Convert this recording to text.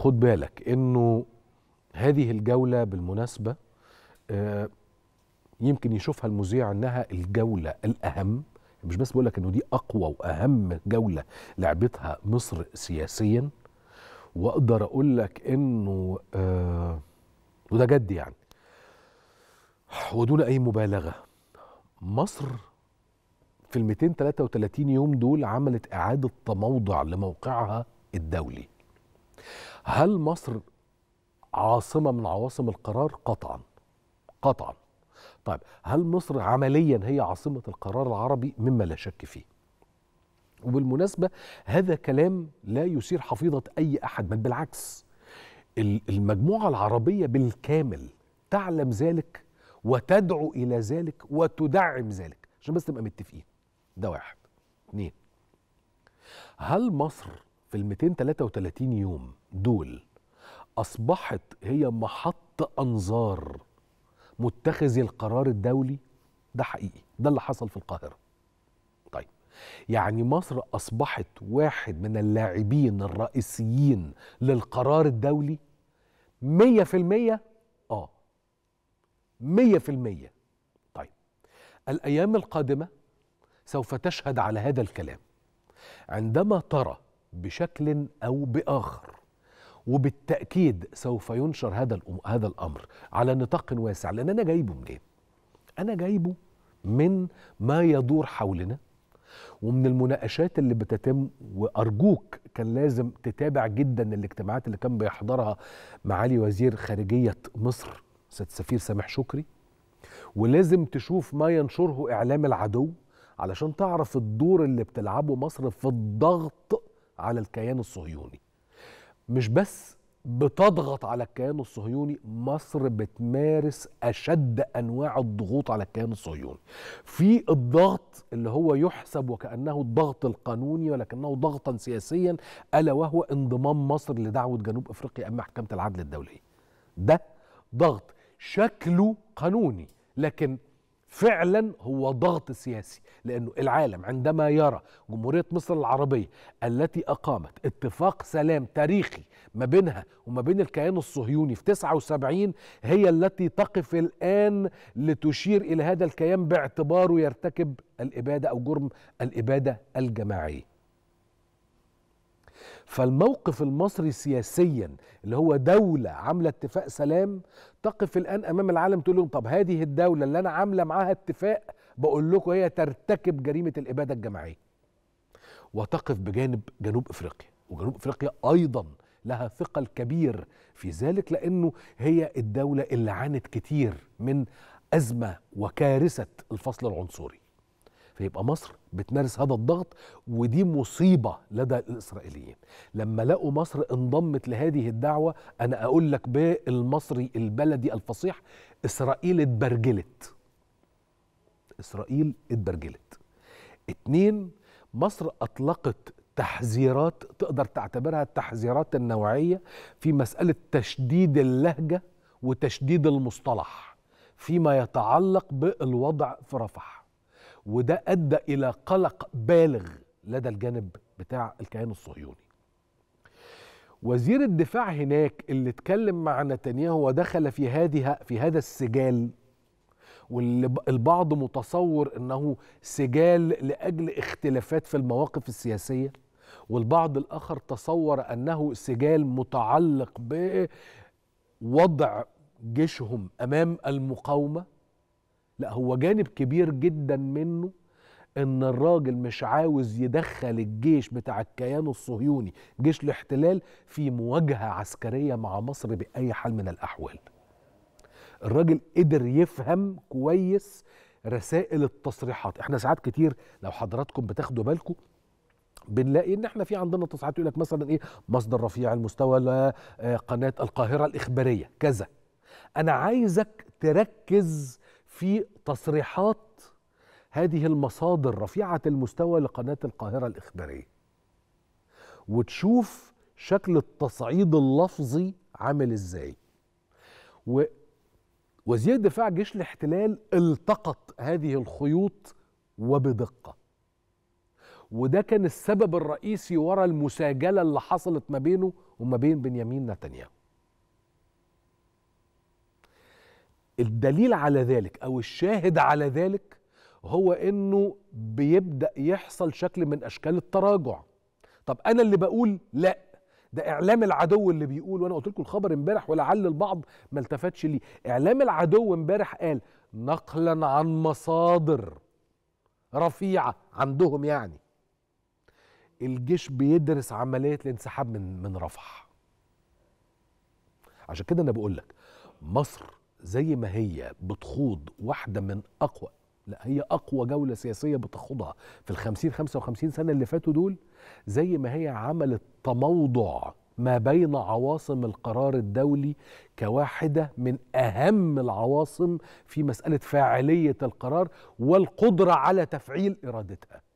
خد بالك انه هذه الجوله بالمناسبه آه، يمكن يشوفها المذيع انها الجوله الاهم مش بس بقول لك انه دي اقوى واهم جوله لعبتها مصر سياسيا واقدر اقول لك انه آه وده جد يعني ودون اي مبالغه مصر في ال 233 يوم دول عملت اعاده تموضع لموقعها الدولي هل مصر عاصمة من عواصم القرار؟ قطعا قطعا طيب هل مصر عمليا هي عاصمة القرار العربي مما لا شك فيه وبالمناسبة هذا كلام لا يثير حفيظة أي أحد بل بالعكس المجموعة العربية بالكامل تعلم ذلك وتدعو إلى ذلك وتدعم ذلك عشان بس نبقى متفقين ده واحد اتنين هل مصر في ال 233 يوم دول اصبحت هي محط انظار متخذي القرار الدولي ده حقيقي ده اللي حصل في القاهره طيب يعني مصر اصبحت واحد من اللاعبين الرئيسيين للقرار الدولي 100% اه 100% طيب الايام القادمه سوف تشهد على هذا الكلام عندما ترى بشكل او باخر وبالتاكيد سوف ينشر هذا هذا الامر على نطاق واسع لان انا جايبه منين؟ انا جايبه من ما يدور حولنا ومن المناقشات اللي بتتم وارجوك كان لازم تتابع جدا الاجتماعات اللي كان بيحضرها معالي وزير خارجيه مصر سيد سفير سامح شكري ولازم تشوف ما ينشره اعلام العدو علشان تعرف الدور اللي بتلعبه مصر في الضغط على الكيان الصهيوني مش بس بتضغط على الكيان الصهيوني مصر بتمارس اشد انواع الضغوط على الكيان الصهيوني في الضغط اللي هو يحسب وكانه الضغط القانوني ولكنه ضغطا سياسيا الا وهو انضمام مصر لدعوه جنوب افريقيا امام محكمه العدل الدوليه ده ضغط شكله قانوني لكن فعلا هو ضغط سياسي لأنه العالم عندما يرى جمهورية مصر العربية التي أقامت اتفاق سلام تاريخي ما بينها وما بين الكيان الصهيوني في 79 هي التي تقف الآن لتشير إلى هذا الكيان باعتباره يرتكب الإبادة أو جرم الإبادة الجماعية فالموقف المصري سياسيا اللي هو دولة عاملة اتفاق سلام تقف الآن أمام العالم تقول لهم طب هذه الدولة اللي أنا عاملة معاها اتفاق بقول لكم هي ترتكب جريمة الإبادة الجماعية وتقف بجانب جنوب أفريقيا وجنوب أفريقيا أيضا لها ثقل كبير في ذلك لأنه هي الدولة اللي عانت كتير من أزمة وكارثة الفصل العنصري فيبقى مصر بتمارس هذا الضغط ودي مصيبه لدى الاسرائيليين لما لقوا مصر انضمت لهذه الدعوه انا اقول لك بالمصري البلدي الفصيح اسرائيل اتبرجلت اسرائيل اتبرجلت اتنين مصر اطلقت تحذيرات تقدر تعتبرها التحذيرات النوعيه في مساله تشديد اللهجه وتشديد المصطلح فيما يتعلق بالوضع في رفح وده ادى الى قلق بالغ لدى الجانب بتاع الكيان الصهيوني وزير الدفاع هناك اللي اتكلم مع نتنياهو ودخل في هذه في هذا السجال واللي البعض متصور انه سجال لاجل اختلافات في المواقف السياسيه والبعض الاخر تصور انه سجال متعلق بوضع جيشهم امام المقاومه لا هو جانب كبير جدا منه ان الراجل مش عاوز يدخل الجيش بتاع الكيان الصهيوني جيش الاحتلال في مواجهه عسكريه مع مصر باي حال من الاحوال الراجل قدر يفهم كويس رسائل التصريحات احنا ساعات كتير لو حضراتكم بتاخدوا بالكم بنلاقي ان احنا في عندنا تصريحات يقول لك مثلا ايه مصدر رفيع المستوى آه، قناه القاهره الاخباريه كذا انا عايزك تركز في تصريحات هذه المصادر رفيعة المستوى لقناة القاهرة الإخبارية وتشوف شكل التصعيد اللفظي عامل ازاي و وزير دفاع جيش الاحتلال التقط هذه الخيوط وبدقة وده كان السبب الرئيسي وراء المساجلة اللي حصلت ما بينه وما بين بنيامين نتنياهو الدليل على ذلك او الشاهد على ذلك هو انه بيبدا يحصل شكل من اشكال التراجع طب انا اللي بقول لا ده اعلام العدو اللي بيقول وانا قلت لكم الخبر امبارح ولعل البعض ما التفتش ليه اعلام العدو امبارح قال نقلا عن مصادر رفيعه عندهم يعني الجيش بيدرس عمليه الانسحاب من من رفح عشان كده انا بقول لك مصر زي ما هي بتخوض واحدة من أقوى لا هي أقوى جولة سياسية بتخوضها في الخمسين خمسة وخمسين سنة اللي فاتوا دول زي ما هي عملت تموضع ما بين عواصم القرار الدولي كواحدة من أهم العواصم في مسألة فاعلية القرار والقدرة على تفعيل إرادتها